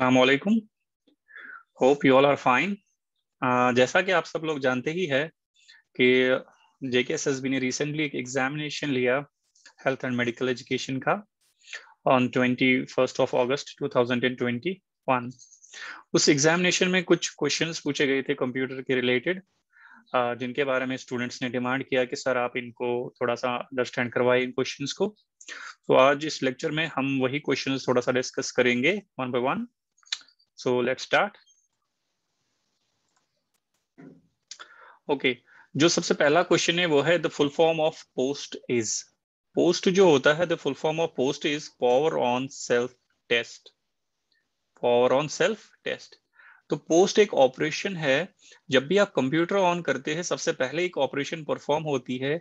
अलैक्म hope you all are fine जैसा कि आप सब लोग जानते ही है कि जेके एस एस बी ने रिसेंटली एक एग्जामिनेशन लिया हेल्थ एंड मेडिकल एजुकेशन का on twenty first of August two thousand and twenty one उस एग्जामिनेशन में कुछ क्वेश्चंस पूछे गए थे कंप्यूटर के रिलेटेड uh, जिनके बारे में स्टूडेंट्स ने डिमांड किया कि सर आप इनको थोड़ा सा अंडरस्टैंड करवाए इन क्वेश्चंस को तो आज इस लेक्चर में हम वही क्वेश्चंस थोड़ा सा डिस्कस करेंगे one by one So let's start. okay. जो सबसे पहला क्वेश्चन है वो है the full form of POST is POST जो होता है the full form of POST is power on self test power on self test तो पोस्ट एक ऑपरेशन है जब भी आप कंप्यूटर ऑन करते हैं सबसे पहले एक ऑपरेशन परफॉर्म होती है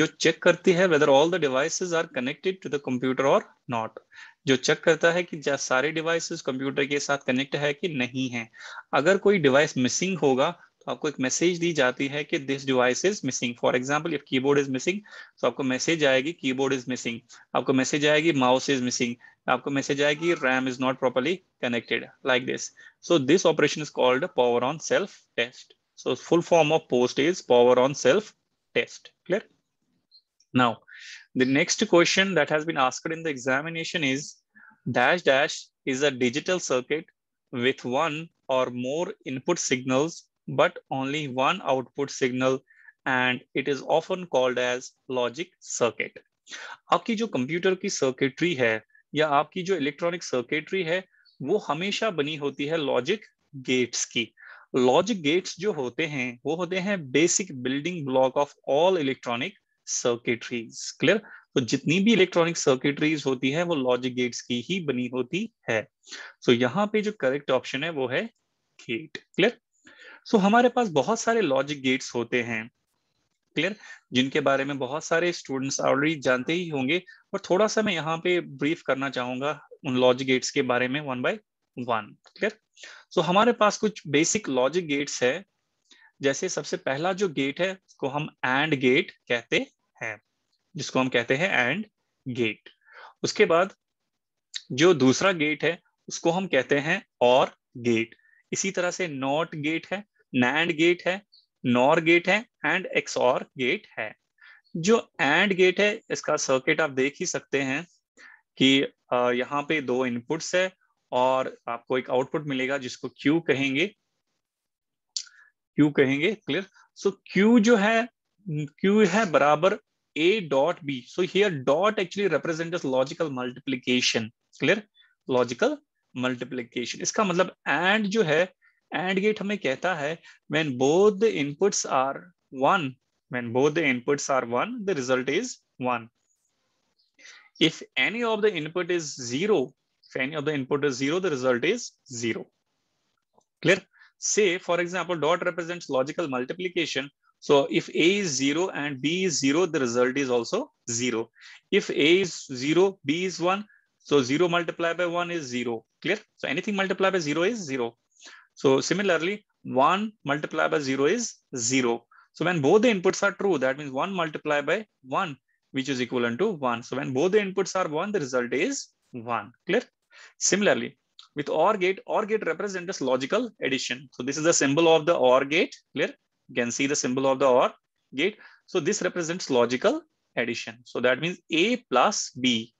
जो चेक करती है whether all the devices are connected to the computer और नॉट जो चेक करता है कि सारे डिवाइसेस कंप्यूटर के साथ कनेक्ट है कि नहीं है अगर कोई डिवाइस मिसिंग होगा तो आपको एक मैसेज दी जाती है कि this device is missing for example if keyboard is missing तो आपको मैसेज आएगी कीबोर्ड इज मिसिंग आपको मैसेज आएगी माउस इज मिसिंग आपको मैसेज आएगी RAM is not properly connected like this so this operation is called power on self test so full form of POST is power on self test clear Now, the next question that has been asked in the examination is dash dash is a digital circuit with one or more input signals, but only one output signal, and it is often called as logic circuit. aapki jo computer ki circuitry hai ya aapki jo electronic circuitry hai wo hamesha bani hoti hai logic gates ki logic gates जो होते हैं वो होते हैं basic building block of all electronic circuitries clear तो जितनी भी electronic सर्किटरीज होती है वो लॉजिक गेट्स की ही बनी होती है सो so, यहाँ पे जो करेक्ट ऑप्शन है वो है गेट क्लियर सो हमारे पास बहुत सारे लॉजिक गेट्स होते हैं क्लियर जिनके बारे में बहुत सारे स्टूडेंट्स ऑलरेडी जानते ही होंगे और थोड़ा सा मैं यहाँ पे ब्रीफ करना चाहूंगा उन लॉजिक गेट्स के बारे में one by one clear so हमारे पास कुछ बेसिक लॉजिक गेट्स है जैसे सबसे पहला जो गेट है उसको हम एंड गेट कहते है जिसको हम कहते हैं एंड गेट उसके बाद जो दूसरा गेट है उसको हम कहते हैं और गेट इसी तरह से नॉट गेट है नैंड गेट है नॉर गेट है एंड एक्स और गेट है जो एंड गेट है इसका सर्किट आप देख ही सकते हैं कि यहाँ पे दो इनपुट्स है और आपको एक आउटपुट मिलेगा जिसको क्यू कहेंगे क्यू कहेंगे क्लियर सो क्यू जो है क्यू है बराबर a dot b. So here dot actually represents logical multiplication. Clear? Logical multiplication. इसका matlab and jo hai and gate हमें कहता hai when both the inputs are one, when both the inputs are one, the result is one. If any of the input is zero, if any of the input is zero, the result is zero. Clear? Say, for example, dot represents logical multiplication. So if A is 0 and B is 0, the result is also 0. If A is 0, B is 1, so 0 multiplied by 1 is 0. Clear? So anything multiplied by 0 is 0. So similarly, 1 multiplied by 0 is 0. So when both the inputs are true, that means 1 multiplied by 1, which is equivalent to 1. So when both the inputs are 1, the result is 1. Clear? Similarly, with OR gate, OR gate represents logical addition. So this is the symbol of the OR gate. Clear? You can see the symbol of the OR gate. So this represents logical addition. So that means A plus B.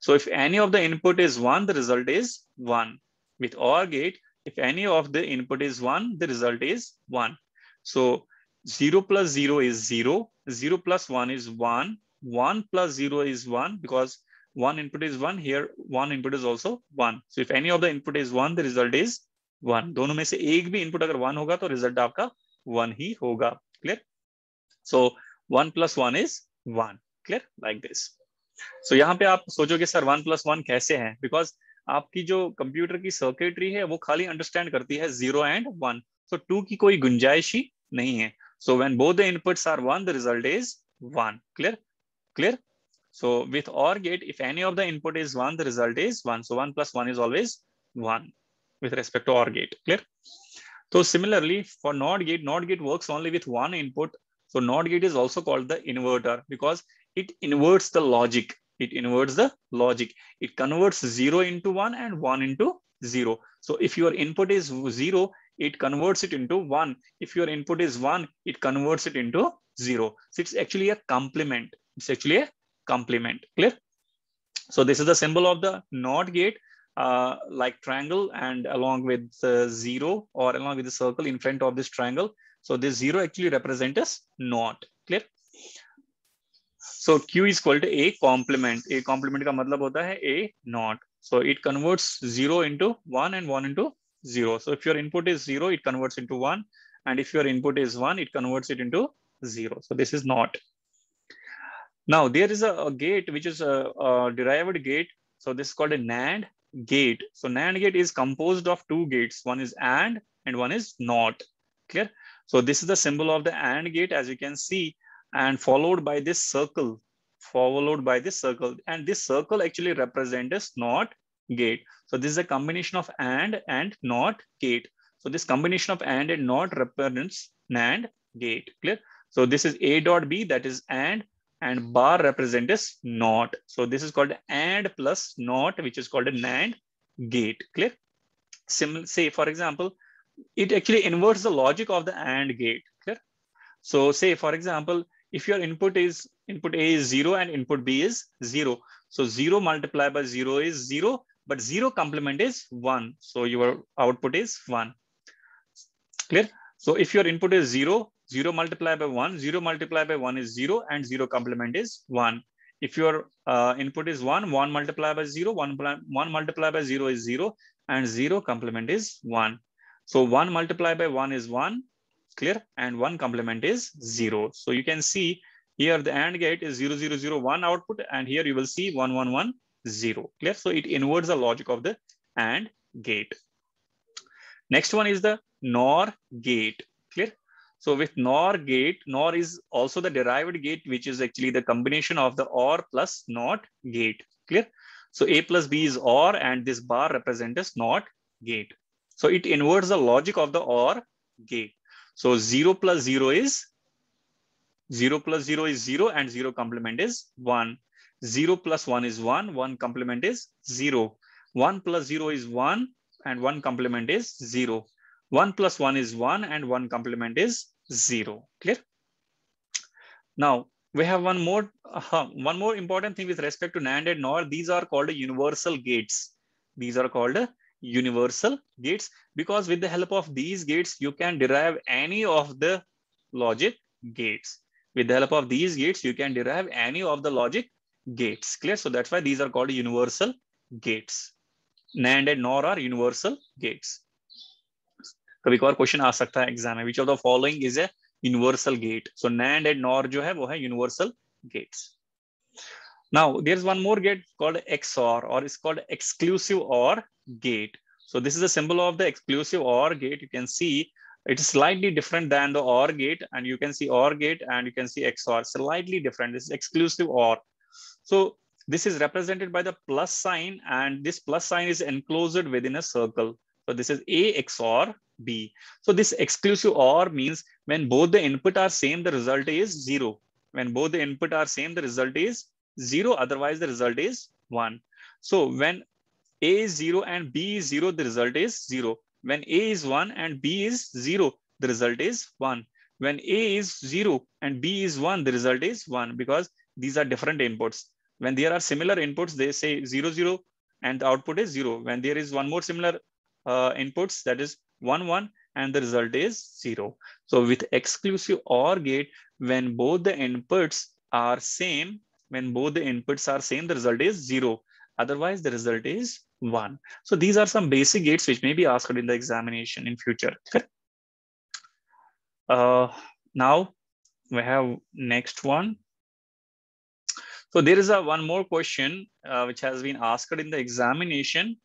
So if any of the input is one, the result is one. With OR gate, if any of the input is one, the result is one. So 0 plus 0 is 0, 0 plus 1 is 1, 1 plus 0 is 1 because one input is 1 here, one input is also 1. So if any of the input is 1, the result is 1. दोनों में से एक भी input अगर 1 होगा तो result आपका one ही होगा clear so one plus one is one clear like this so यहाँ पे आप सोचोगे सर वन प्लस वन कैसे है बिकॉज आपकी जो कंप्यूटर की सर्किटरी है वो खाली अंडरस्टैंड करती है zero and one so two की कोई गुंजाइश ही नहीं है so when both the input are one the result is one clear clear so with or gate if any of the input is one the result is one so one plus one is always one with respect to or gate clear So similarly, for NOT gate, NOT gate works only with one input. So NOT gate is also called the inverter because it inverts the logic. It inverts the logic. It converts zero into one and one into zero. So if your input is zero, it converts it into one. If your input is one, it converts it into zero. So it's actually a complement. It's actually a complement. Clear? So this is the symbol of the NOT gate. Uh, like triangle and along with zero or along with the circle in front of this triangle. So this zero actually represents as not clear. So Q is equal to A complement. A complement का मतलब होता है A not. So it converts zero into one and one into zero. So if your input is zero, it converts into one. And if your input is one, it converts it into zero. So this is not. Now there is a, a gate which is a, a, derived gate. So this is called a NAND gate. So NAND gate is composed of two gates. One is AND and one is NOT. Clear? So this is the symbol of the AND gate as you can see and followed by this circle, followed by this circle. And this circle actually represents NOT gate. So this is a combination of AND and NOT gate. So this combination of AND and NOT represents NAND gate. Clear? So this is A dot B that is AND and bar represent is NOT. So this is called AND plus NOT, which is called a NAND gate, clear? Sim say, for example, it actually inverts the logic of the AND gate, clear? So say, for example, if your input is input A is zero and input B is zero. So zero multiplied by zero is zero, but zero complement is one. So your output is one, clear? So if your input is zero, 0 multiplied by 1, 0 multiplied by 1 is 0 and 0 complement is 1. If your uh, input is 1, 1 multiplied by 0, 1, 1 multiplied by 0 is 0 and 0 complement is 1. So 1 multiplied by 1 is 1, clear, and 1 complement is 0. So you can see here the AND gate is 0, 0, 0, 1 output and here you will see 1, 1, 1, 0, clear? So it inverts the logic of the AND gate. Next one is the NOR gate, clear? So with NOR gate, NOR is also the derived gate, which is actually the combination of the OR plus NOT gate. Clear? So A plus B is OR and this bar represents NOT gate. So it inverts the logic of the OR gate. So 0 plus 0 is 0 plus 0 is 0 and 0 complement is 1. 0 plus 1 is 1, 1 complement is 0. 1 plus 0 is 1 and 1 complement is 0. 1 plus 1 is 1 and 1 complement is 0. Clear? Now, we have one more, uh, one more important thing with respect to NAND and NOR. These are called universal gates. These are called universal gates because with the help of these gates, you can derive any of the logic gates. With the help of these gates, you can derive any of the logic gates. Clear? So that's why these are called universal gates. NAND and NOR are universal gates. कभी एक और question आ सकता है exam में which of the following is a universal gate so NAND and NOR जो है वो है universal gates now there's one more gate called xor or it's called exclusive or gate so this is a symbol of the exclusive or gate you can see it is slightly different than the or gate and you can see or gate and you can see xor slightly different this is exclusive or so this is represented by the plus sign and this plus sign is enclosed within a circle so this is a xor B. So this exclusive OR means when both the input are same, the result is zero. When both the input are same, the result is zero. Otherwise, the result is one. So when A is zero and B is zero, the result is zero. When A is one and B is zero, the result is one. When A is zero and B is one, the result is one because these are different inputs. When there are similar inputs, they say zero, zero, and the output is zero. When there is one more similar uh, inputs, that is 1, 1, and the result is 0. So with exclusive OR gate, when both the inputs are same, when both the inputs are same, the result is 0. Otherwise, the result is 1. So these are some basic gates which may be asked in the examination in future. Uh, now we have next one. So there is a one more question uh, which has been asked in the examination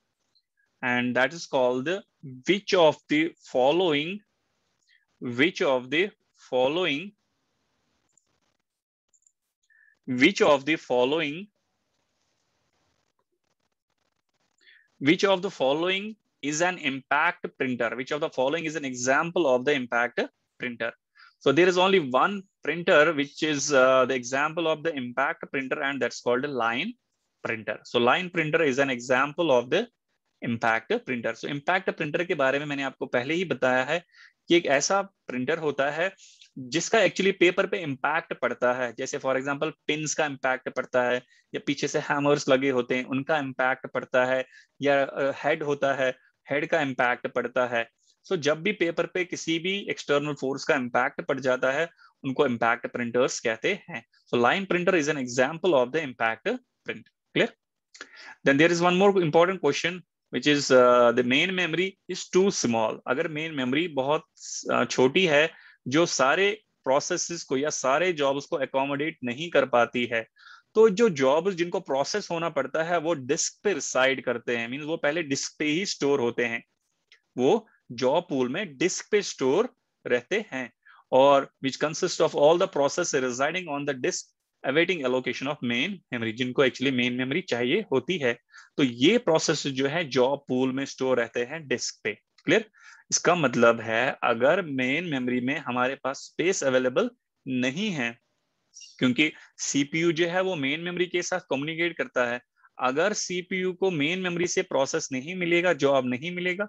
and that is called the which of the following which of the following which of the following which of the following is an impact printer which of the following is an example of the impact printer so there is only one printer which is uh, the example of the impact printer and that's called a line printer so line printer is an example of the impact printer so impact printer के बारे में मैंने आपको पहले ही बताया है कि एक ऐसा प्रिंटर होता है जिसका एक्चुअली पेपर पे इम्पैक्ट पड़ता है जैसे फॉर एग्जांपल पिन का इम्पैक्ट पड़ता है या पीछे से हैमर्स लगे होते हैं उनका इम्पैक्ट पड़ता है या हेड होता है हेड का इम्पैक्ट पड़ता है सो so, जब भी पेपर पे किसी भी एक्सटर्नल फोर्स का इम्पैक्ट पड़ जाता है उनको इम्पैक्ट प्रिंटर्स कहते हैं so line printer is an example of the impact print clear then there is one more important question which is uh, the main memory is too small अगर main memory बहुत uh, छोटी है जो सारे processes को या सारे jobs को accommodate नहीं कर पाती है तो जो jobs जिनको process होना पड़ता है वो disk पे reside करते हैं means वो पहले disk पे ही store होते हैं वो job pool में disk पे store रहते हैं और which consists of all the process residing on the disk awaiting allocation of main memory जिनको एक्चुअली मेन मेमोरी चाहिए होती है तो ये प्रोसेस जो है जॉब पूल में स्टोर रहते हैं डिस्क पे क्लियर इसका मतलब है अगर मेन मेमोरी में हमारे पास स्पेस अवेलेबल नहीं है क्योंकि सीपीयू जो है वो मेन मेमोरी के साथ कम्युनिकेट करता है अगर सीपीयू को मेन मेमोरी से प्रोसेस नहीं मिलेगा जॉब नहीं मिलेगा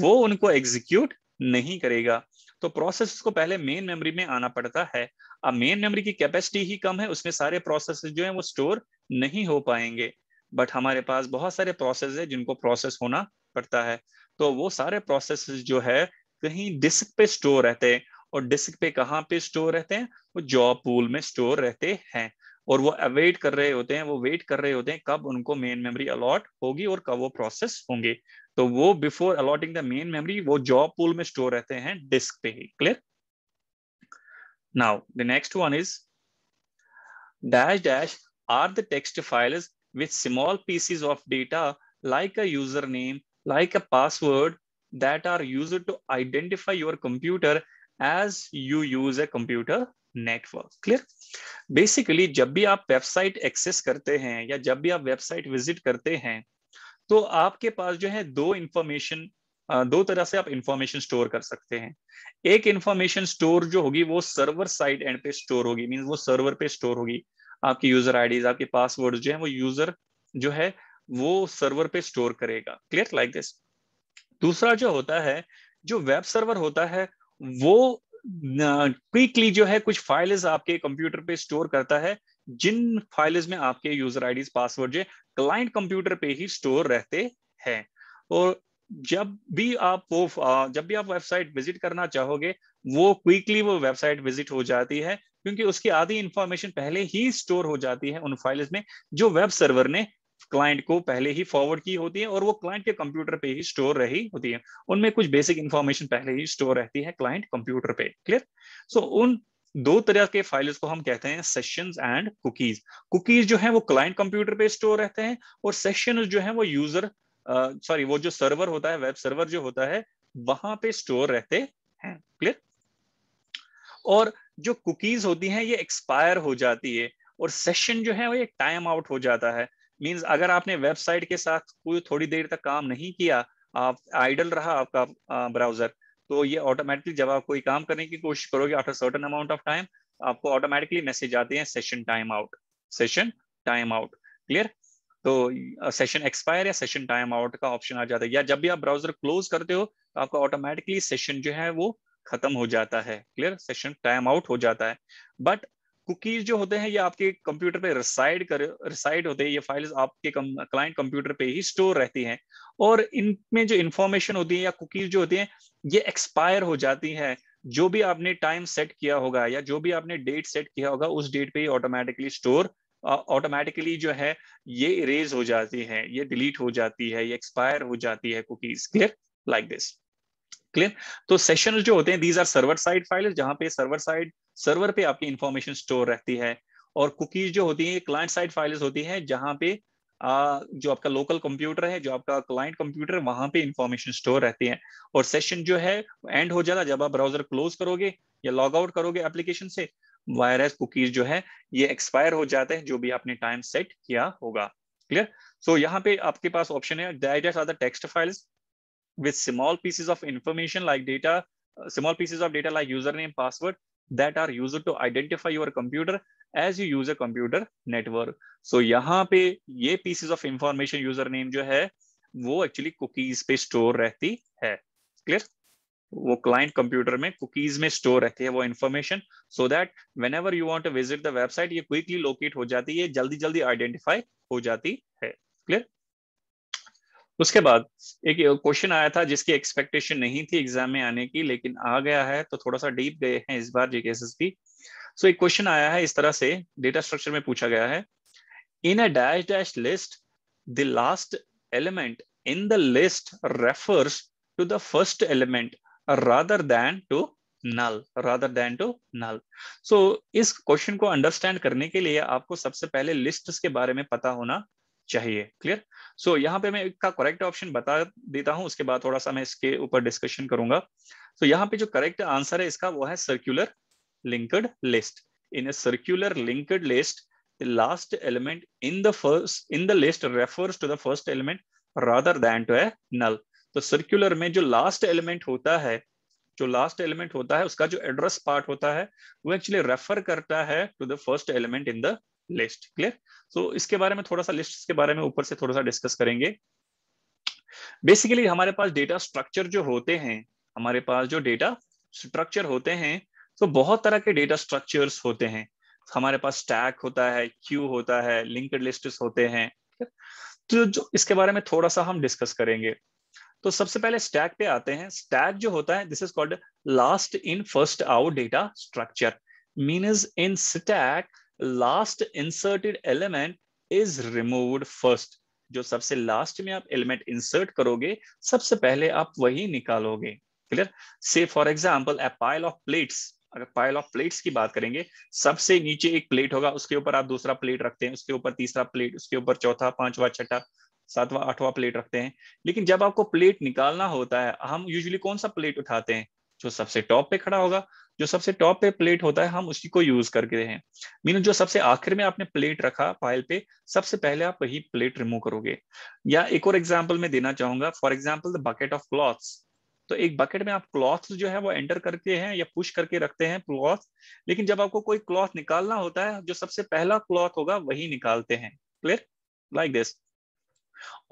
वो उनको एग्जीक्यूट नहीं करेगा तो प्रोसेस को पहले मेन मेमोरी में आना पड़ता है अब मेन मेमोरी की कैपेसिटी ही कम है उसमें सारे प्रोसेस जो है वो स्टोर नहीं हो पाएंगे बट हमारे पास बहुत सारे प्रोसेस है जिनको प्रोसेस होना पड़ता है तो वो सारे प्रोसेस जो है कहीं डिस्क पे स्टोर रहते हैं और डिस्क पे कहाँ पे स्टोर रहते हैं वो जॉब पूल में स्टोर रहते हैं और वो अवेट कर रहे होते हैं वो वेट कर रहे होते हैं कब उनको मेन मेमोरी अलॉट होगी और कब वो प्रोसेस होंगे तो वो before allotting the main memory वो जॉब पूल में स्टोर रहते हैं डिस्क पे clear now the next one is dash dash are the text files with small pieces of data like a user name like a password that are used to identify your computer as you use a computer network clear basically जब भी आप website access करते हैं या जब भी आप website visit करते हैं तो आपके पास जो है दो इंफॉर्मेशन दो तरह से आप इंफॉर्मेशन स्टोर कर सकते हैं एक इंफॉर्मेशन स्टोर जो होगी वो सर्वर साइड एंड पे स्टोर होगी मीन वो सर्वर पे स्टोर होगी आपकी यूजर आईडीज आपके पासवर्ड जो है वो यूजर जो है वो सर्वर पे स्टोर करेगा क्लियर लाइक दिस दूसरा जो होता है जो वेब सर्वर होता है वो क्विकली जो है कुछ फाइल्स आपके कंप्यूटर पे स्टोर करता है जिन फाइल्स में आपके यूजर आईडी पासवर्ड जो क्लाइंट कंप्यूटर पे ही स्टोर रहते हैं और जब भी आप वो जब भी आप वेबसाइट विजिट करना चाहोगे वो क्विकली वो वेबसाइट विजिट हो जाती है क्योंकि उसकी आधी इंफॉर्मेशन पहले ही स्टोर हो जाती है उन फाइल्स में जो वेब सर्वर ने क्लाइंट को पहले ही फॉरवर्ड की होती है और वो क्लाइंट के कंप्यूटर पे ही स्टोर रही होती है उनमें कुछ बेसिक इंफॉर्मेशन पहले ही स्टोर रहती है क्लाइंट कंप्यूटर पे क्लियर सो so, उन दो तरह के फाइल्स को हम कहते हैं सेशन एंड कुकीज कुकीज जो है वो क्लाइंट कंप्यूटर पे स्टोर रहते हैं और सेशन जो है वो यूजर सॉरी uh, वो जो सर्वर होता है वेब सर्वर जो होता है वहां पे स्टोर रहते हैं क्लियर और जो कुकीज होती हैं ये एक्सपायर हो जाती है और सेशन जो है वो एक टाइम आउट हो जाता है मींस अगर आपने वेबसाइट के साथ कोई थोड़ी देर तक काम नहीं किया आप आइडल रहा आपका ब्राउजर तो ये ऑटोमेटिकली जब आप कोई काम करने की कोशिश करोगे after certain amount of time आपको ऑटोमेटिकली मैसेज आते हैं session time out session time out clear तो सेशन एक्सपायर या सेशन टाइम आउट का ऑप्शन आ जाता है या जब भी आप ब्राउजर क्लोज करते हो तो आपका ऑटोमेटिकली सेशन जो है वो खत्म हो जाता है क्लियर सेशन टाइम आउट हो जाता है बट कुकीज जो होते हैं ये आपके कंप्यूटर पे रिसाइड कर रिसाइड होते हैं ये फाइल्स आपके क्लाइंट कंप्यूटर पे ही स्टोर रहती हैं और इनमें जो इन्फॉर्मेशन होती है या कुकीज जो होती हैं ये एक्सपायर हो जाती हैं जो भी आपने टाइम सेट किया होगा या जो भी आपने डेट सेट किया होगा उस डेट पे ऑटोमेटिकली स्टोर ऑटोमेटिकली जो है ये इरेज हो जाती है ये डिलीट हो जाती है ये एक्सपायर हो जाती है cookies clear like this clear तो सेशन जो होते हैं these are server side file जहां पे सर्वर साइड सर्वर पे आपकी इंफॉर्मेशन स्टोर रहती है और कुकीज जो होती है क्लाइंट साइड फाइल्स होती है जहां पे जो आपका लोकल कंप्यूटर है जो आपका क्लाइंट कंप्यूटर है वहां पे इंफॉर्मेशन स्टोर रहती है और सेशन जो है एंड हो जाता जब आप ब्राउजर क्लोज करोगे या लॉग आउट करोगे एप्लीकेशन से वायरस कुकीज जो है ये एक्सपायर हो जाते हैं जो भी आपने टाइम सेट किया होगा क्लियर सो so, यहाँ पे आपके पास ऑप्शन है that are the text files with small pieces of information like data small pieces of data like user name password that are used to identify your computer as you use a computer network so यहाँ पे ये pieces of information user name जो है वो actually cookies पे store रहती है clear वो क्लाइंट कंप्यूटर में कुकीज में स्टोर रहती है वो information so that whenever you want visit the website ये क्विकली लोकेट हो जाती है जल्दी जल्दी आइडेंटिफाई हो जाती है क्लियर उसके बाद एक क्वेश्चन आया था जिसकी एक्सपेक्टेशन नहीं थी एग्जाम में आने की लेकिन आ गया है तो थोड़ा सा डीप गए हैं इस बार जेके एस सो so, एक क्वेश्चन आया है इस तरह से डेटा स्ट्रक्चर में पूछा गया है in a dash dash list the last element in the list refers to the first element rather than to null rather than to null so इस क्वेश्चन को अंडरस्टैंड करने के लिए आपको सबसे पहले लिस्ट के बारे में पता होना चाहिए क्लियर सो so, यहाँ पे मैं इसका करेक्ट ऑप्शन बता देता हूँ उसके बाद थोड़ा सा मैं इसके ऊपर डिस्कशन करूंगा तो so, यहाँ पे जो करेक्ट आंसर है इसका वो है circular linked list. In a circular linked list, the last element in the first in the list refers to the first element rather than to a null. तो circular में जो last element होता है जो लास्ट एलिमेंट होता है उसका जो एड्रेस पार्ट होता है वो एक्चुअली रेफर करता है to the first element in the list clear so इसके बारे में थोड़ा सा लिस्ट के बारे में ऊपर से थोड़ा सा डिस्कस करेंगे बेसिकली हमारे पास डेटा स्ट्रक्चर जो होते हैं हमारे पास जो डेटा स्ट्रक्चर होते हैं तो बहुत तरह के डेटा स्ट्रक्चर्स होते हैं हमारे पास स्टैक होता है क्यू होता है लिंक्ड लिस्ट होते हैं तो जो इसके बारे में थोड़ा सा हम डिस्कस करेंगे तो सबसे पहले स्टैक पे आते हैं स्टैक जो होता है this is called last in first out data structure means in stack last inserted element is removed first जो सबसे लास्ट में आप एलिमेंट इंसर्ट करोगे सबसे पहले आप वही निकालोगे क्लियर से for example a pile of plates अगर पाइल ऑफ प्लेट्स की बात करेंगे सबसे नीचे एक प्लेट होगा उसके ऊपर आप दूसरा प्लेट रखते हैं उसके ऊपर तीसरा प्लेट उसके ऊपर चौथा पांचवा छठा सातवां आठवां प्लेट रखते हैं लेकिन जब आपको प्लेट निकालना होता है हम यूजली कौन सा प्लेट उठाते हैं जो सबसे टॉप पे खड़ा होगा जो सबसे टॉप पे प्लेट होता है हम उसी को यूज करके हैं मीन जो सबसे आखिर में आपने प्लेट रखा पायल पे सबसे पहले आप वही प्लेट रिमूव करोगे या एक और एग्जाम्पल मैं देना चाहूंगा for example the bucket of clothes तो एक बकेट में आप क्लॉथ जो है वो एंटर करते हैं या पुश करके रखते हैं क्लॉथ लेकिन जब आपको कोई क्लॉथ निकालना होता है जो सबसे पहला क्लॉथ होगा वही निकालते हैं क्लियर लाइक दिस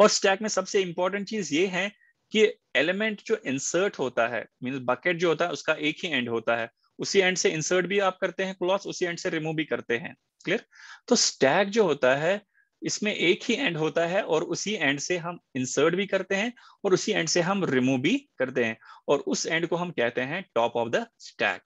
और स्टैक में सबसे इंपॉर्टेंट चीज ये है कि एलिमेंट जो इंसर्ट होता है मीन बकेट जो होता है उसका एक ही एंड होता है उसी एंड से इंसर्ट भी आप करते हैं क्लॉथ उसी एंड से रिमूव भी करते हैं क्लियर तो स्टैक जो होता है इसमें एक ही एंड होता है और उसी एंड से हम इंसर्ट भी करते हैं और उसी एंड से हम रिमूव भी करते हैं और उस एंड को हम कहते हैं top of the stack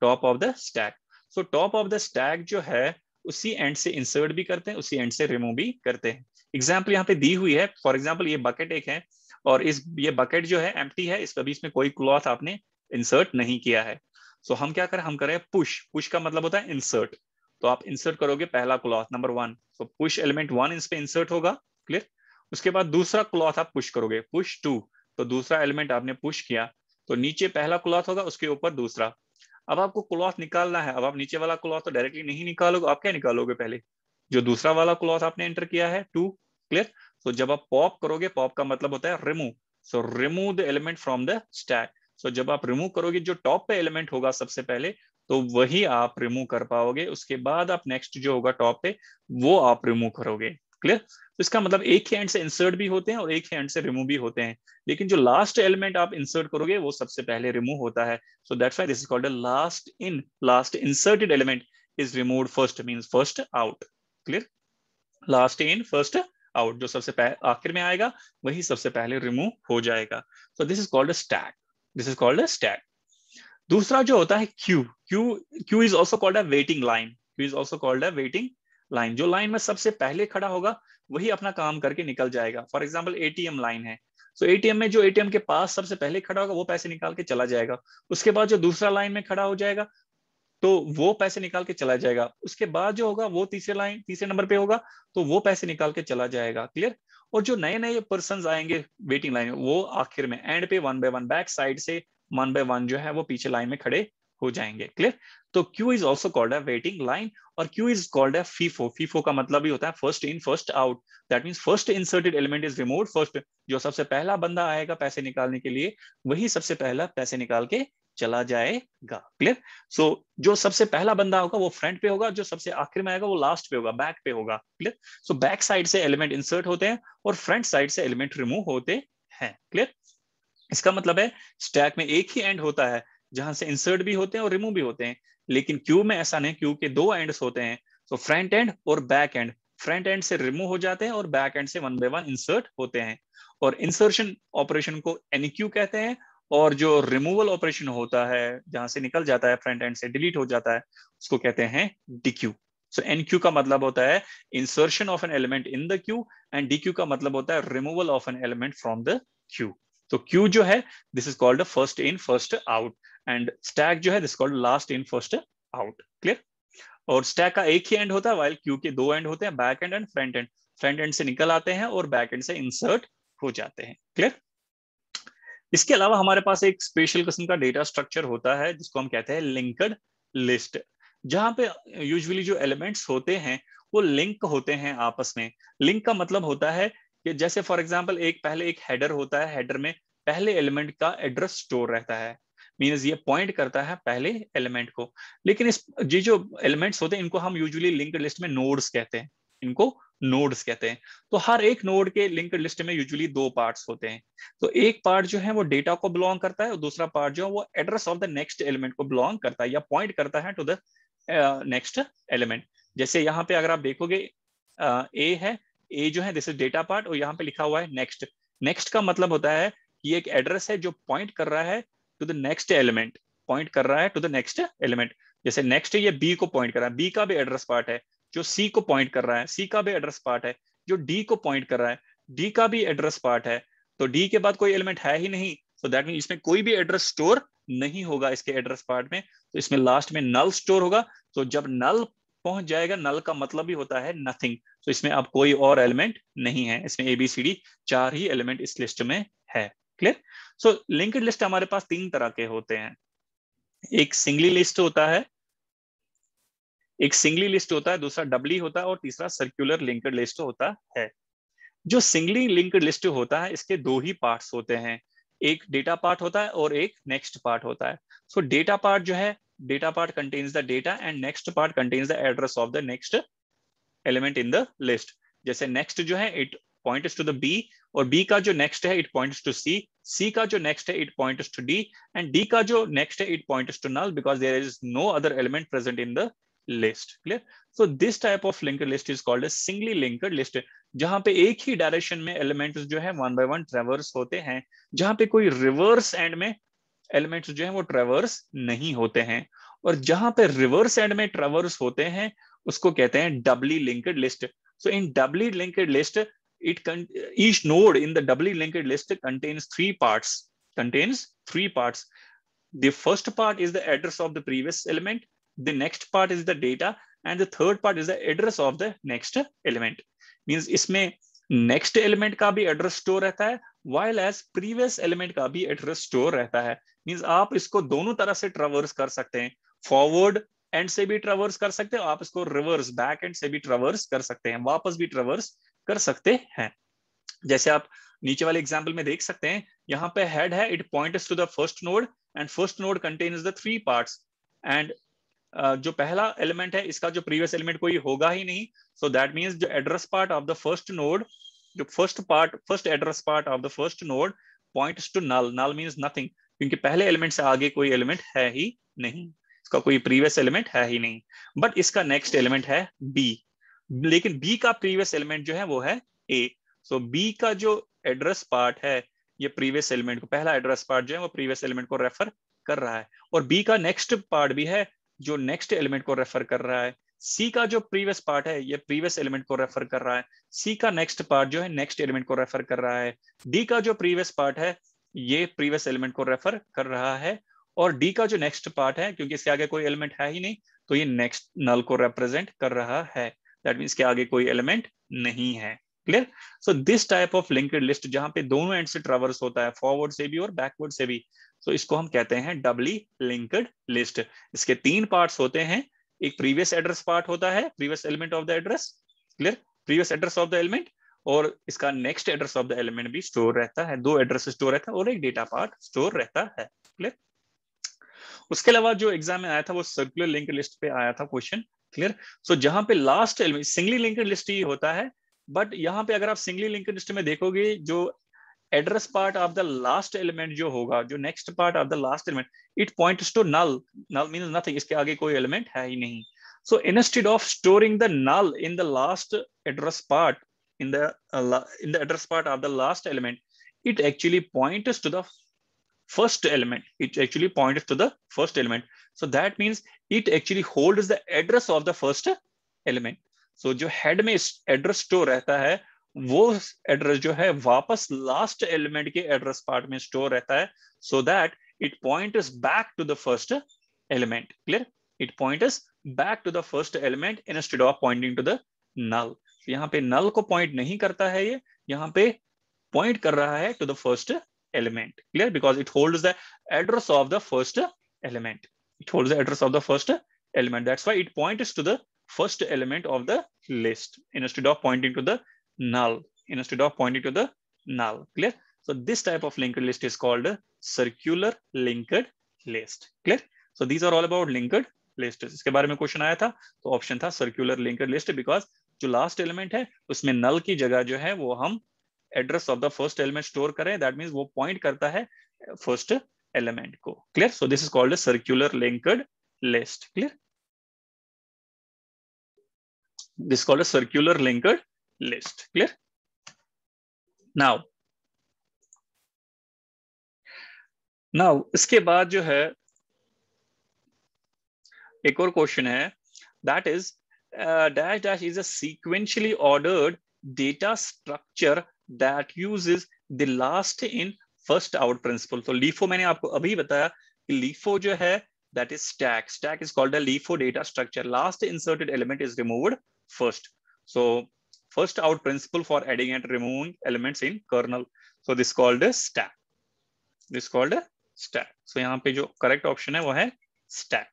top of the stack so top of the stack जो है उसी एंड से इंसर्ट भी करते हैं उसी एंड से रिमूव भी करते हैं एग्जाम्पल यहाँ पे दी हुई है फॉर एग्जाम्पल ये बकेट एक है और इस ये बकेट जो है एम्प्टी है इस कभी इसमें कोई क्लॉथ आपने इंसर्ट नहीं किया है सो so, हम क्या करें हम करें पुश पुश का मतलब होता है इंसर्ट तो आप इंसर्ट करोगे पहला क्लॉथ नंबर वन तो पुश एलिमेंट वन इस पे इंसर्ट होगा क्लियर उसके बाद दूसरा क्लॉथ आप पुश करोगे पुश टू तो दूसरा एलिमेंट आपने पुश किया तो नीचे पहला क्लॉथ होगा उसके ऊपर दूसरा अब आपको क्लॉथ निकालना है अब आप नीचे वाला क्लॉथ तो डायरेक्टली नहीं निकालोगे आप क्या निकालोगे पहले जो दूसरा वाला क्लॉथ आपने एंटर किया है टू क्लियर सो जब आप पॉप करोगे पॉप का मतलब होता है remove so remove the element from the stack so जब आप रिमूव करोगे जो टॉप पे एलिमेंट होगा सबसे पहले तो वही आप रिमूव कर पाओगे उसके बाद आप नेक्स्ट जो होगा टॉप पे वो आप रिमूव करोगे क्लियर तो इसका मतलब एक ही एंड से इंसर्ट भी होते हैं और एक ही एंड से रिमूव भी होते हैं लेकिन जो लास्ट एलिमेंट आप इंसर्ट करोगे वो सबसे पहले रिमूव होता है so that's why this is called last in last inserted element is remove first mean first out clear last in first out जो सबसे आखिर में आएगा वही सबसे पहले रिमूव हो जाएगा so this is called stack this is called stack दूसरा जो होता है queue queue queue is also called a waiting line queue is also called a waiting line जो लाइन में सबसे पहले खड़ा होगा वही अपना काम करके निकल जाएगा फॉर एग्जाम्पल एटीएम लाइन है सो so, एटीएम में जो एटीएम के पास सबसे पहले खड़ा होगा वो पैसे निकाल के चला जाएगा उसके बाद जो दूसरा लाइन में खड़ा हो जाएगा तो वो पैसे निकाल के चला जाएगा उसके बाद जो होगा वो तीसरे लाइन तीसरे नंबर पे होगा तो वो पैसे निकाल के चला जाएगा क्लियर और जो नए नए पर्सन आएंगे वेटिंग लाइन वो आखिर में एंड पे one by one back side से वन बाय वन जो है वो पीछे लाइन में खड़े हो जाएंगे क्लियर तो क्यू इज ऑल्सो कॉल्ड है वेटिंग लाइन और क्यू इज कॉल्ड है फीफो फीफो का मतलब भी होता है first in first out that mean first inserted element is remove first जो सबसे पहला बंदा आएगा पैसे निकालने के लिए वही सबसे पहला पैसे निकाल के चला जाएगा क्लियर सो so, जो सबसे पहला बंदा होगा वो फ्रंट पे होगा जो सबसे आखिर में आएगा वो लास्ट पे होगा बैक पे होगा क्लियर सो बैक साइड से एलिमेंट इंसर्ट होते हैं और फ्रंट साइड से एलिमेंट रिमूव होते हैं क्लियर इसका मतलब है स्टैक में एक ही एंड होता है जहां से इंसर्ट भी होते हैं और रिमूव भी होते हैं लेकिन क्यू में ऐसा नहीं क्यू के दो एंड्स होते हैं तो फ्रंट एंड और बैक एंड फ्रंट एंड से रिमूव हो जाते हैं और बैक एंड से वन बाय वन इंसर्ट होते हैं और इंसर्शन ऑपरेशन को एनिक्यू e कहते हैं और जो रिमूवल ऑपरेशन होता है जहां से निकल जाता है फ्रंट एंड से डिलीट हो जाता है उसको कहते हैं क्यू सो एन क्यू का मतलब होता है insertion of an element in the queue and dequeue का मतलब होता है removal of an element from the queue तो क्यू जो है this is called first in first out and stack जो है this called last in first out clear और स्टैक का एक ही एंड होता है वाइल क्यू के दो एंड होते हैं back end and front end front end से निकल आते हैं और बैक एंड से इंसर्ट हो जाते हैं क्लियर इसके अलावा हमारे पास एक स्पेशल किस्म का डेटा स्ट्रक्चर होता है जिसको हम कहते हैं लिंकड लिस्ट जहां पे यूजुअली जो एलिमेंट्स होते हैं वो लिंक होते हैं आपस में लिंक का मतलब होता है कि जैसे फॉर एग्जाम्पल एक पहले एक हेडर होता है हेडर में पहले एलिमेंट का एड्रेस स्टोर रहता है मीन्स ये पॉइंट करता है पहले एलिमेंट को लेकिन इस ये जो एलिमेंट्स होते हैं इनको हम यूजुअली लिंक लिस्ट में नोड्स कहते हैं इनको नोड्स कहते हैं तो हर एक नोड के लिंक लिस्ट में यूजुअली दो पार्ट्स होते हैं तो एक पार्ट जो है वो डेटा को बिलोंग करता है और दूसरा पार्ट जो है वो address of the next element को बिलोंग करता है या पॉइंट करता है टू द नेक्स्ट एलिमेंट जैसे यहाँ पे अगर आप देखोगे ए uh, है ए जो है दिस इज डेटा पार्ट और यहाँ पे लिखा हुआ है नेक्स्ट नेक्स्ट का मतलब होता है ये एक एड्रेस है जो पॉइंट कर रहा है to the next element point कर रहा है टू द नेक्स्ट एलिमेंट जैसे नेक्स्ट ये बी को पॉइंट कर रहा है बी का भी एड्रेस पार्ट है जो सी को पॉइंट कर रहा है सी का भी एड्रेस पार्ट है जो डी को पॉइंट कर रहा है डी का भी एड्रेस पार्ट है तो डी के बाद कोई एलिमेंट है ही नहीं तो दैट मीन इसमें कोई भी एड्रेस स्टोर नहीं होगा इसके एड्रेस पार्ट में तो इसमें लास्ट में नल स्टोर होगा तो जब नल पहुंच जाएगा नल का मतलब भी होता है नथिंग तो इसमें अब कोई और एलिमेंट नहीं है इसमें ए बी सी डी चार ही एलिमेंट इस लिस्ट में है क्लियर सो लिंक्ड लिस्ट हमारे पास तीन तरह के होते हैं एक सिंगली लिस्ट होता है एक सिंगली लिस्ट होता है दूसरा डबली होता है और तीसरा सर्कुलर लिंक्ड लिस्ट होता है जो सिंगली लिंक्ड लिस्ट होता है इसके दो ही पार्ट्स होते हैं एक डेटा पार्ट होता है और एक नेक्स्ट पार्ट होता है सो डेटा पार्ट जो है data part contains the data and next part contains the address of the next element in the list jaise next jo hai it points to the B aur B ka jo next hai it points to C C ka jo next hai it points to D and D ka jo next hai it points to null because there is no other element present in the list clear so this type of linked list is called a singly linked list जहां पे एक ही direction में elements जो है one by one ट्रेवर्स होते हैं जहां पे कोई रिवर्स एंड में एलिमेंट्स जो है वो ट्रेवर्स नहीं होते हैं और जहां पर रिवर्स एंड में ट्रेवर्स होते हैं उसको कहते हैं doubly linked list so in doubly linked list it each node in the doubly linked list contains three parts contains three parts the first part is the address of the previous element the next part is the data and the third part is the address of the next element means इसमें next element का भी address store रहता है while as previous element का भी address store रहता है means आप इसको दोनों तरह से ट्रवर्स कर सकते हैं फॉरवर्ड एंड से भी ट्रवर्स कर सकते हैं आप इसको रिवर्स बैक एंड से भी ट्रवर्स कर सकते हैं वापस भी ट्रवर्स कर सकते हैं जैसे आप नीचे वाले एग्जाम्पल में देख सकते हैं यहाँ पे हेड है it point to the first node and first node contains the three part and जो पहला एलिमेंट है इसका जो प्रीवियस एलिमेंट कोई होगा ही नहीं सो दैट मीन्स जो address part of the first node जो first part first address part of the first node point to null null means nothing क्योंकि पहले एलिमेंट से आगे कोई एलिमेंट है ही नहीं इसका कोई प्रीवियस एलिमेंट है ही नहीं बट इसका नेक्स्ट एलिमेंट है बी लेकिन बी का प्रीवियस एलिमेंट जो है वो है ए सो बी का जो एड्रेस पार्ट है ये प्रीवियस एलिमेंट को पहला एड्रेस पार्ट जो है वो प्रीवियस एलिमेंट को रेफर कर रहा है और बी का नेक्स्ट पार्ट भी है जो नेक्स्ट एलिमेंट को रेफर कर रहा है सी का जो प्रीवियस पार्ट है ये प्रीवियस एलिमेंट को रेफर कर रहा है सी का नेक्स्ट पार्ट जो है नेक्स्ट एलिमेंट को रेफर कर रहा है डी का जो प्रीवियस पार्ट है ये प्रीवियस एलिमेंट को रेफर कर रहा है और डी का जो नेक्स्ट पार्ट है क्योंकि इसके आगे कोई एलिमेंट है ही नहीं तो ये नेक्स्ट नल को रिप्रेजेंट कर रहा है दैट मीन्स के आगे कोई एलिमेंट नहीं है clear so this type of linked list जहां पे दोनों एंड से ट्रावर्स होता है फॉरवर्ड से भी और बैकवर्ड से भी सो तो so इसको हम कहते हैं डबली लिंकड लिस्ट इसके तीन पार्ट होते हैं एक प्रीवियस एड्रेस पार्ट होता है previous element of the address clear previous address of the element और इसका next address of the element भी स्टोर रहता है दो एड्रेस स्टोर रहता है और एक डेटा पार्ट स्टोर रहता है क्लियर उसके अलावा जो एग्जाम में आया था वो सर्कुलर लिंक लिस्ट पे आया था क्वेश्चन क्लियर सो जहां पे last element singly link list ही होता है बट यहाँ पे अगर आप सिंगली लिंक लिस्ट में देखोगे जो address part of the last element जो होगा जो next part of the last element it point to null null mean nothing इसके आगे कोई एलिमेंट है ही नहीं so instead of storing the null in the last address part in the uh, in the address part of the last element it actually points to the first element it actually points to the first element so that means it actually holds the address of the first element so the head address store रहता है address जो है वापस last element address part में store रहता so that it points back to the first element clear it points back to the first element instead of pointing to the null यहाँ पे नल को पॉइंट नहीं करता है ये यहाँ पे पॉइंट कर रहा है to the first element clear because it hold the address of the first element it holds the address of the first element. That's why it points to the first element of the list instead of pointing to the null, instead of pointing to the null, clear? So this type of linked list is called a circular linked list, clear? So these are all about linked lists. इसके बारे में question आया था तो option था circular linked list because जो last element है उसमें नल की जगह जो है वो हम address of the first element store करें दैट मीन वो पॉइंट करता है फर्स्ट एलिमेंट को clear so this is called circular linked list clear this called circular a list clear now now इसके बाद जो है एक और क्वेश्चन है that is uh, dash dash is a sequentially ordered data structure that uses the last in first out principle. So LIFO maine aapko abhi bataya ki LIFO jo hai that is stack. Stack is called a LIFO data structure. Last inserted element is removed first. So first out principle for adding and removing elements in kernel. So this called a stack. This called a stack. So yahan pe jo correct option hai wo hai stack.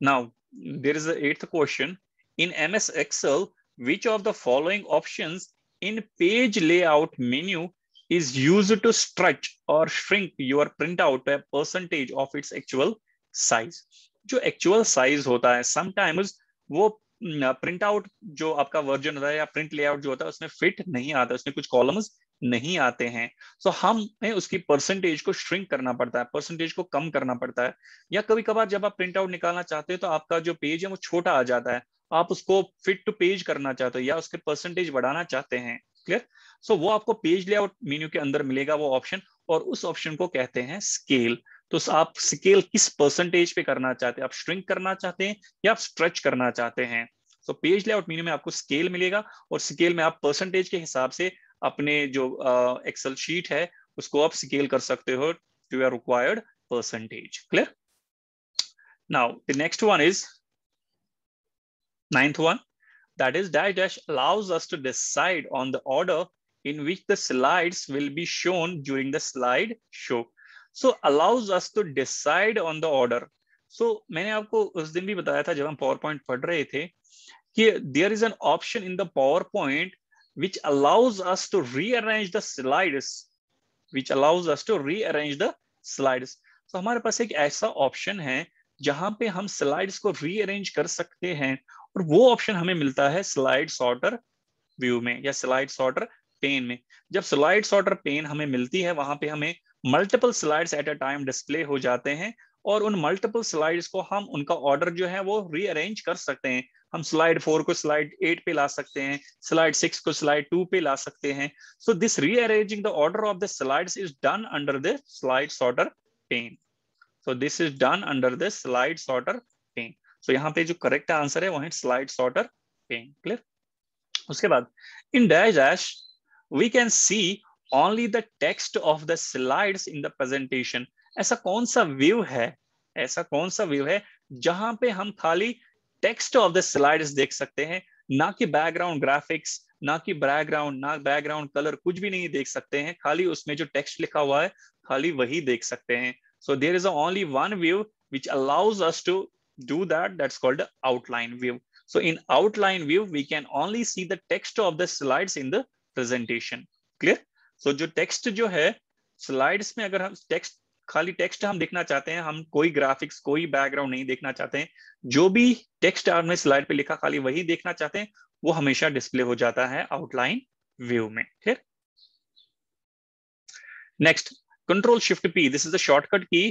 Now there is the eighth question. In MS Excel, which of the following options in page layout menu is used to stretch or shrink your printout a percentage of its actual size? jo actual size hota hai sometimes wo print out जो आपका version होता है या print layout जो होता है उसमें fit नहीं आता उसमें कुछ कॉलम्स नहीं आते हैं तो हमें उसकी परसेंटेज को श्रिंक करना पड़ता है परसेंटेज को कम करना पड़ता है या कभी कभार जब आप प्रिंट आउट निकालना चाहते हैं तो आपका जो पेज है वो छोटा आ जाता है आप उसको फिट टू पेज करना चाहते हो या उसके परसेंटेज बढ़ाना चाहते हैं क्लियर सो वो आपको पेज लेआउट मेन्यू के अंदर मिलेगा वो ऑप्शन और उस ऑप्शन को कहते हैं स्केल तो आप स्केल किस परसेंटेज पे करना चाहते हैं आप श्रिंक करना चाहते हैं या आप स्ट्रेच करना चाहते हैं तो पेज लेआउट मेन्यू में आपको स्केल मिलेगा और स्केल में आप परसेंटेज के हिसाब से अपने जो एक्सेल uh, शीट है उसको आप स्केल कर सकते हो to our required percentage clear now the next one is ninth one that is dash dash allows us to decide on the order in which the slide will be shown during the slide show so allows us to decide on the order so मैंने आपको उस दिन भी बताया था जब हम power point पढ़ रहे थे कि there is an option in the PowerPoint which allows us to rearrange the slides which allows us to rearrange the slides तो so, हमारे पास एक ऐसा ऑप्शन है जहां पे हम स्लाइड्स को रीअरेंज कर सकते हैं और वो ऑप्शन हमें मिलता है स्लाइड सॉर्टर व्यू में या स्लाइड सॉर्टर पेन में जब स्लाइड सॉर्टर पेन हमें मिलती है वहां पे हमें multiple slides at a time display हो जाते हैं और उन मल्टीपल स्लाइड्स को हम उनका ऑर्डर जो है वो रीअरेंज कर सकते हैं हम स्लाइड फोर को स्लाइड एट पे ला सकते हैं स्लाइड सिक्स को स्लाइड टू पे ला सकते हैं so this rearranging the order of the slide is done under the slide order pane so this is done under the slide order pane so यहाँ पे जो करेक्ट आंसर है वो है स्लाइड ऑर्डर पेन क्लियर उसके बाद in dash dash we can see only the text of the slide in the presentation ऐसा कौन सा व्यू है ऐसा कौन सा व्यू है जहां पे हम खाली टेक्स्ट ऑफ द स्लाइड देख सकते हैं ना कि बैकग्राउंड ग्राफिक्स ना कि बैकग्राउंड ना बैकग्राउंड कलर कुछ भी नहीं देख सकते हैं खाली उसमें जो टेक्स्ट लिखा हुआ है खाली वही देख सकते हैं so there is only one view which allows us to do that that's called outline view so in outline view we can only see the text of the slides in the presentation clear so जो text जो है slides में अगर हम text खाली text हम देखना चाहते हैं हम कोई ग्राफिक्स कोई बैकग्राउंड नहीं देखना चाहते हैं जो भी टेक्स्ट आपने स्लाइड पे लिखा खाली वही देखना चाहते हैं वो हमेशा डिस्प्ले हो जाता है आउटलाइन व्यू में ठीक next control shift P this is a shortcut key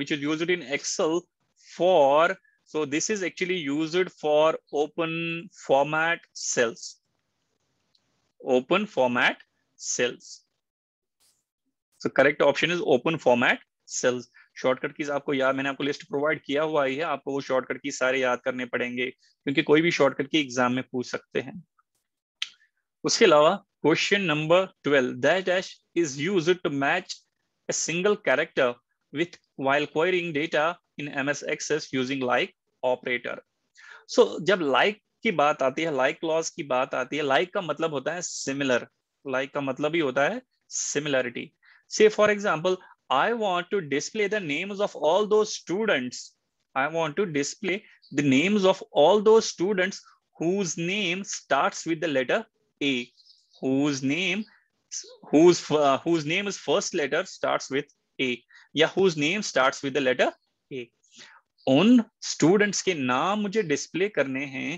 which is use in Excel for so this is actually use for open format cells open format cells so correct option is open format cells shortcut keys आपको याद मैंने आपको list provide किया हुआ ही है आपको वो shortcut की सारे याद करने पड़ेंगे क्योंकि कोई भी शॉर्टकट की एग्जाम में पूछ सकते हैं उसके अलावा question number twelve is use to match a single character with with while querying data in MS Access using like operator so जब like की बात आती है like clause की बात आती है like का मतलब होता है similar. like का मतलब ही होता है similarity say for example i want to display the names of all those students i want to display the names of all those students whose name starts with the letter a whose name whose uh, whose name is first letter starts with a या whose name starts with the letter a उन students के नाम मुझे display करने हैं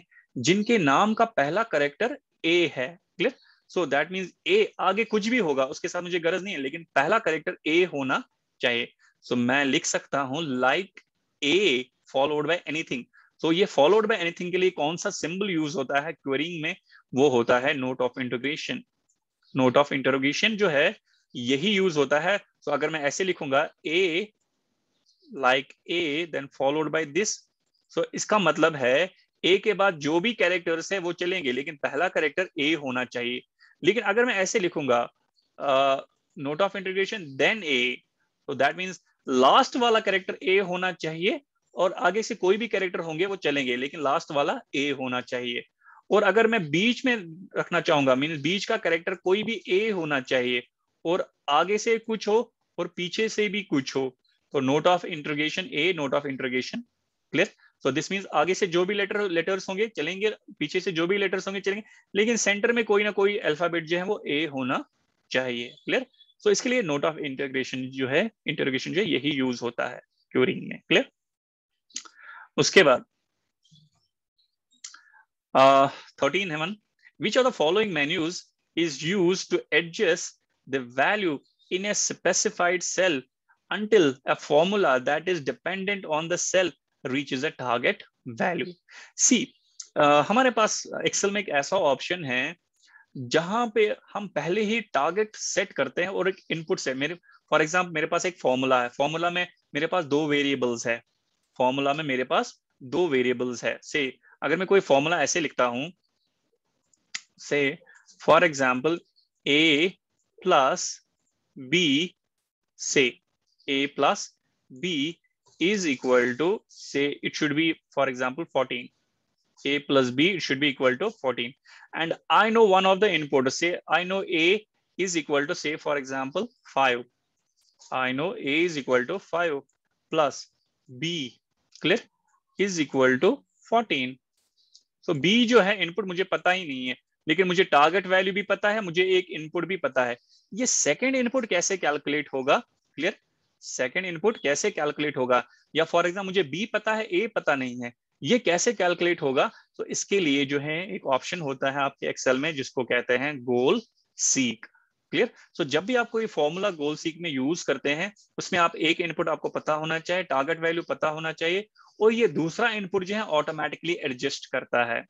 जिनके नाम का पहला करेक्टर ए है clear so that means A आगे कुछ भी होगा उसके साथ मुझे गरज नहीं है लेकिन पहला करेक्टर ए होना चाहिए सो so, मैं लिख सकता हूं like A followed by anything so ये फॉलोड बाय एनीथिंग के लिए कौन सा सिंबल यूज होता है क्वेरिंग में वो होता है note of interrogation note of interrogation जो है यही यूज होता है सो so, अगर मैं ऐसे लिखूंगा A like A then followed by this so इसका मतलब है ए के बाद जो भी कैरेक्टर्स है वो चलेंगे लेकिन पहला कैरेक्टर ए होना चाहिए लेकिन अगर मैं ऐसे लिखूंगा note of interrogation then A तो दैट मीन्स लास्ट वाला कैरेक्टर ए होना चाहिए और आगे से कोई भी कैरेक्टर होंगे वो चलेंगे लेकिन लास्ट वाला ए होना चाहिए और अगर मैं बीच में रखना चाहूंगा मीन बीच का करेक्टर कोई भी ए होना चाहिए और आगे से कुछ हो और पीछे से भी कुछ हो तो note of interrogation A note of interrogation clear so this means आगे से जो भी लेटर लेटर्स होंगे चलेंगे पीछे से जो भी लेटर्स होंगे चलेंगे लेकिन सेंटर में कोई ना कोई अल्फाबेट जो है वो ए होना चाहिए क्लियर सो so, इसके लिए नोट ऑफ इंटरग्रेशन जो है इंटरग्रेशन जो है यही यूज होता है क्यूरिंग में क्लियर उसके बाद थर्टीन हेमन which are the following menus is use to adjust the value in a specified cell until a formula that is dependent on the cell reach is target value see हमारे पास Excel में एक ऐसा option है जहां पे हम पहले ही टारगेट सेट करते हैं और एक इनपुट से मेरे फॉर एग्जाम्पल मेरे पास एक फॉर्मूला है फॉर्मूला में मेरे पास दो वेरिएबल्स है फॉर्मूला में मेरे पास दो वेरिएबल्स है से अगर मैं कोई फॉर्मूला ऐसे लिखता हूं say for example A plus B say A plus B is equal to say it should be for example 14 a plus b it should be equal to 14 and i know one of the input say i know a is equal to say for example 5 i know a is equal to 5 plus b clear is equal to 14 तो so, b जो है input मुझे पता ही नहीं है लेकिन मुझे target value भी पता है मुझे एक इनपुट भी पता है ये सेकंड इनपुट कैसे कैलकुलेट होगा क्लियर सेकेंड इनपुट कैसे कैलकुलेट होगा या फॉर एग्जाम्पल मुझे बी पता है ए पता नहीं है ये कैसे कैलकुलेट होगा तो इसके लिए जो है एक ऑप्शन होता है आपके एक्सेल में जिसको कहते हैं गोल सीक क्लियर सो जब भी आप कोई फॉर्मूला गोल सीक में यूज करते हैं उसमें आप एक इनपुट आपको पता होना चाहिए टारगेट वैल्यू पता होना चाहिए और ये दूसरा इनपुट जो है ऑटोमेटिकली एडजस्ट करता है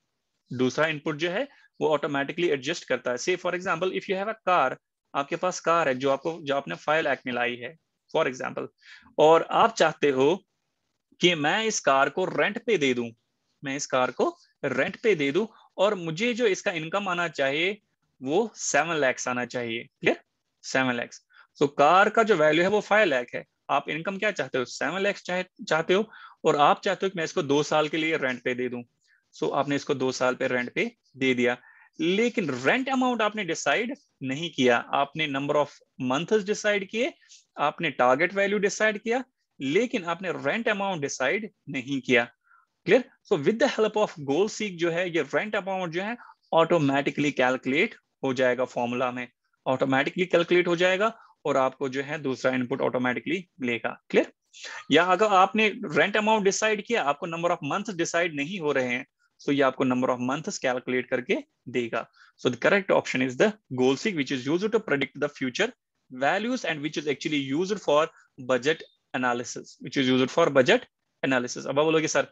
दूसरा इनपुट जो है वो ऑटोमेटिकली एडजस्ट करता है say for example if you have a car आपके पास कार है जो आपको जो आपने फाइल एक्ट मिलाई है फॉर एग्जाम्पल और आप चाहते हो कि मैं इस कार को रेंट पे दे दूं मैं इस कार को रेंट पे दे दूं और मुझे जो इसका इनकम आना चाहिए वो सेवन लैक्स आना चाहिए क्लियर सेवन लैक्स तो कार का जो वैल्यू है वो फाइव लैख है आप इनकम क्या चाहते हो सेवन लैक्स चाहते हो और आप चाहते हो कि मैं इसको दो साल के लिए रेंट पे दे दू सो so, आपने इसको दो साल पे रेंट पे दे दिया लेकिन रेंट अमाउंट आपने डिसाइड नहीं किया आपने नंबर ऑफ मंथ डिसाइड किए आपने टारगेट वैल्यू डिसाइड किया लेकिन आपने रेंट अमाउंट डिसाइड नहीं किया clear so with the help of goal seek जो है ये रेंट अमाउंट जो है ऑटोमेटिकली कैलकुलेट हो जाएगा फॉर्मूला में ऑटोमेटिकली कैलकुलेट हो जाएगा और आपको जो है दूसरा इनपुट ऑटोमेटिकली मिलेगा क्लियर या अगर आपने रेंट अमाउंट डिसाइड किया आपको नंबर ऑफ मंथ डिसाइड नहीं हो रहे हैं so तो ये आपको नंबर ऑफ मंथ कैलकुलेट करके देगा so the correct option is the goal seek which is use to predict the future values and which is actually used for budget analysis which is used for budget analysis अब आप बोलोगे sir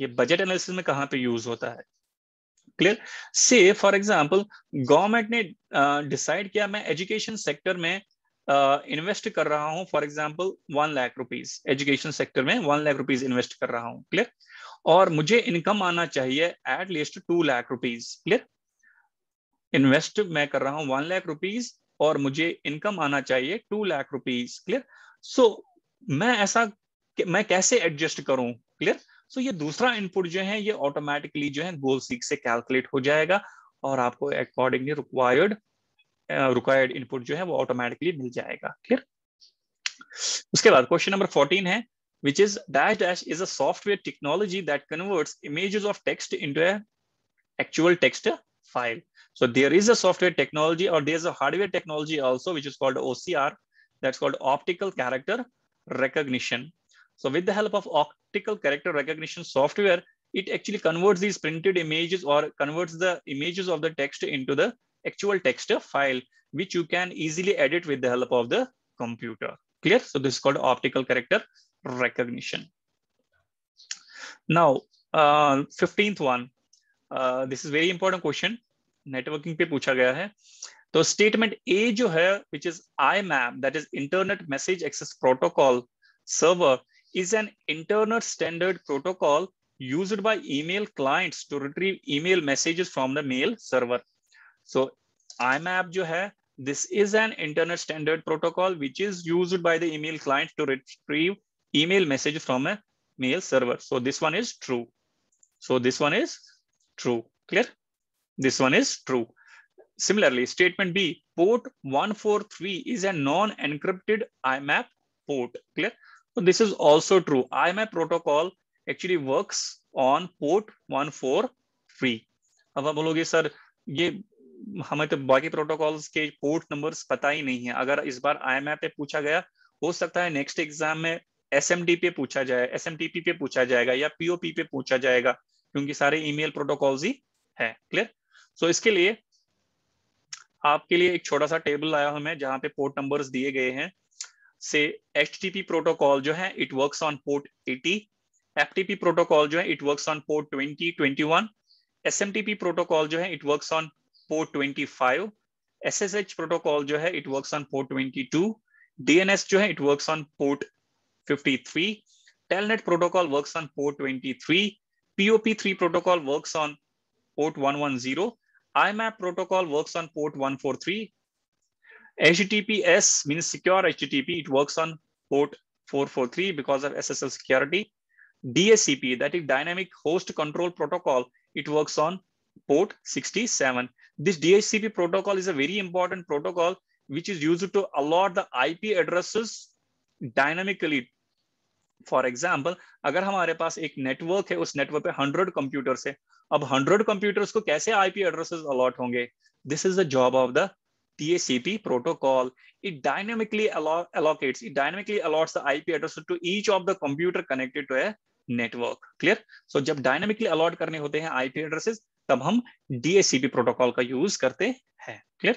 ये budget analysis में कहाँ पे use होता है clear से फॉर एग्जाम्पल गवर्नमेंट ने डिसाइड uh, किया मैं एजुकेशन सेक्टर में इन्वेस्ट uh, कर रहा हूँ for example one lakh rupees education sector में वन लाख रुपीज इन्वेस्ट कर रहा हूँ क्लियर और मुझे इनकम आना चाहिए at least two lakh rupees clear invest मैं कर रहा हूँ वन लाख रुपीज और मुझे इनकम आना चाहिए two lakh rupees clear so मैं ऐसा मैं कैसे एडजस्ट करूं क्लियर सो so, ये दूसरा इनपुट जो है ये ऑटोमेटिकली जो है गोल सीख से कैलकुलेट हो जाएगा और आपको अकॉर्डिंगली रिक्वायर्ड रिक्वायर्ड इनपुट जो है वो ऑटोमेटिकली मिल जाएगा क्लियर उसके बाद क्वेश्चन नंबर फोर्टीन है which is dash dash is a software technology that converts images of text into a actual text file. So there is a software technology or there's a hardware technology also, which is called OCR. That's called optical character recognition. So with the help of optical character recognition software, it actually converts these printed images or converts the images of the text into the actual text file, which you can easily edit with the help of the computer. Clear? So this is called optical character recognition. Now, uh, 15th one, uh, this is very important question. Networking पे पूछा गया है तो statement A जो है which is IMAP that is internet message access protocol server is an internet standard protocol used by email clients to retrieve email messages from the mail server so IMAP जो है this is an internet standard protocol which is use by the email client to retrieve email message from a mail server so this one is true so this one is true clear This one is true. Similarly, statement B, port 143 is a non-encrypted IMAP port. Clear? So this is also true. IMAP protocol actually works on port 143. ab aap bologe sir ye हमें तो बाकी protocols के port numbers पता ही नहीं है अगर इस बार आई पे पूछा गया हो सकता है नेक्स्ट एग्जाम में एस पे पूछा जाए एस पे पूछा जाएगा या पीओपी पे पूछा जाएगा क्योंकि सारे ईमेल प्रोटोकॉल्स ही है क्लियर सो so, इसके लिए आपके लिए एक छोटा सा टेबल आया हूं मैं जहां पे पोर्ट नंबर्स दिए गए हैं से एच प्रोटोकॉल जो है it works on port 80 F protocol जो है it works on port 20 21 SMTP protocol जो है it works on port 25 SSH protocol जो है it works on port 22 DNS जो है it works on port 53 telnet protocol works on port 23 pop3 protocol works on port 110 IMAP protocol works on port 143. HTTPS means secure HTTP. It works on port 443 because of SSL security. DSCP, that is Dynamic Host Control Protocol, it works on port 67. This DHCP protocol is a very important protocol which is used to allot the IP addresses dynamically for example अगर हमारे पास एक network है उस network पे hundred computers है अब hundred computers को कैसे आईपी एड्रेसेस अलॉट होंगे this is the job of the TACP protocol. It dynamically allo allocates, it dynamically allots the IP address to each of the computer connected to a network. Clear? So जब dynamically allot करने होते हैं IP addresses, तब हम DACP protocol का use करते हैं. Clear?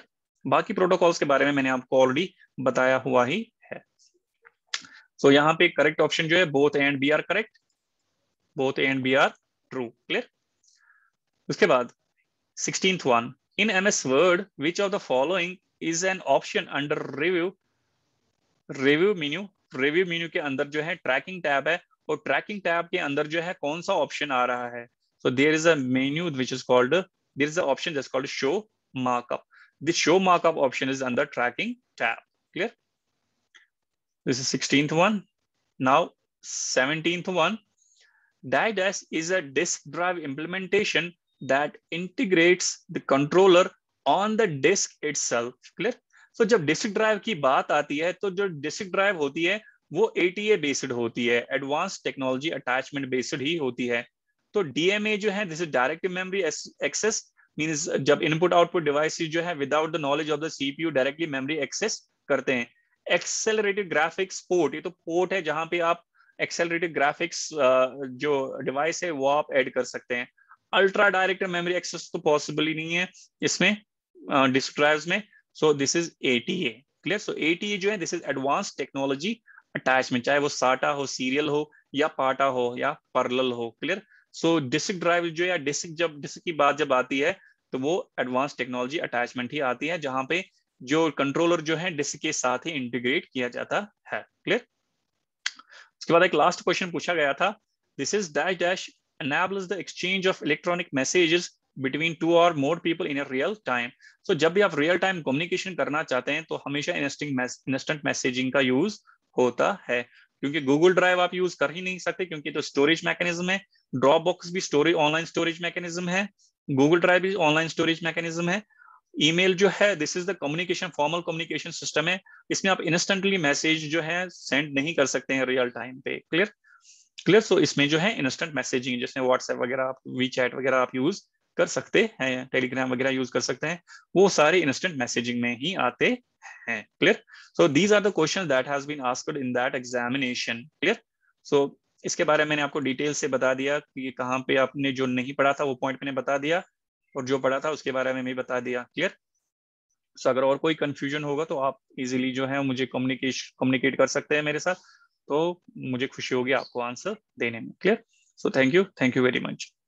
बाकी protocols के बारे में मैंने आपको already बताया हुआ ही सो so, यहाँ पे करेक्ट ऑप्शन जो है both and B are correct both and B are true clear उसके बाद sixteenth one in M S Word which of the following is an option under review review menu review menu के अंदर जो है trekking tab है और trekking tab के अंदर जो है कौन सा ऑप्शन आ रहा है so there is a menu which is called there is option जिस called show markup this show markup option is under tracking tab clear This is 16th one. Now 17th one, DIDAS is a disk drive implementation that integrates the controller on the disk itself. Clear? So जब disk drive की बात आती है तो जो disk drive होती है वो एटीए बेस्ड होती है एडवांस टेक्नोलॉजी अटैचमेंट बेस्ड ही होती है तो डीएमए जो है this is direct memory access means जब इनपुट आउटपुट डिवाइस जो है without the knowledge of the CPU directly memory access करते हैं एक्सेलरेटेड ग्राफिक्स पोर्ट ये तो पोर्ट है जहां पे आप एक्सेलरेटेड ग्राफिक्स जो डिवाइस है वो आप ऐड कर सकते हैं अल्ट्रा डायरेक्ट मेमोरी एक्सेस तो पॉसिबल ही नहीं है इसमें डिस्क ड्राइव में so this is A clear so A जो है this is advance technology attachment चाहे वो साटा हो सीरियल हो या पाटा हो या पर्ल हो क्लियर सो डिस्क ड्राइव जो या डिस्क जब डिस्क की बात जब आती है तो वो एडवांस टेक्नोलॉजी अटैचमेंट ही आती है जहां पे जो कंट्रोलर जो है डिस्क के साथ ही इंटीग्रेट किया जाता है क्लियर उसके बाद एक लास्ट क्वेश्चन पूछा गया था this is dash dash enables the exchange of electronic messages between two or more people in real time time. जब भी आप रियल टाइम कम्युनिकेशन करना चाहते हैं तो हमेशा इंस्टेंट मैसेजिंग का यूज होता है क्योंकि गूगल ड्राइव आप यूज कर ही नहीं सकते क्योंकि तो स्टोरेज मैकेनिज्म है ड्रॉप बॉक्स भी स्टोरेज ऑनलाइन स्टोरेज मैकेनिज्म है गूगल ड्राइव भी ऑनलाइन स्टोरेज मैकेनिज्म है ईमेल जो है this is the communication formal communication system है इसमें आप इंस्टेंटली मैसेज जो है सेंड नहीं कर सकते हैं रियल टाइम पे क्लियर क्लियर सो इसमें जो है इंस्टेंट मैसेजिंग जैसे व्हाट्सएप वगैरह आप वी चैट वगैरह आप यूज कर सकते हैं टेलीग्राम वगैरह यूज कर सकते हैं वो सारे इंस्टेंट मैसेजिंग में ही आते हैं clear so these are the question that has been asked in that examination clear so इसके बारे में मैंने आपको डिटेल से बता दिया कि कहाँ पे आपने जो नहीं पढ़ा था वो पॉइंट मैंने बता दिया और जो पढ़ा था उसके बारे में भी बता दिया क्लियर सो अगर और कोई कंफ्यूजन होगा तो आप इजीली जो है मुझे कम्युनिकेशन कम्युनिकेट कर सकते हैं मेरे साथ तो मुझे खुशी होगी आपको आंसर देने में clear so thank you thank you very much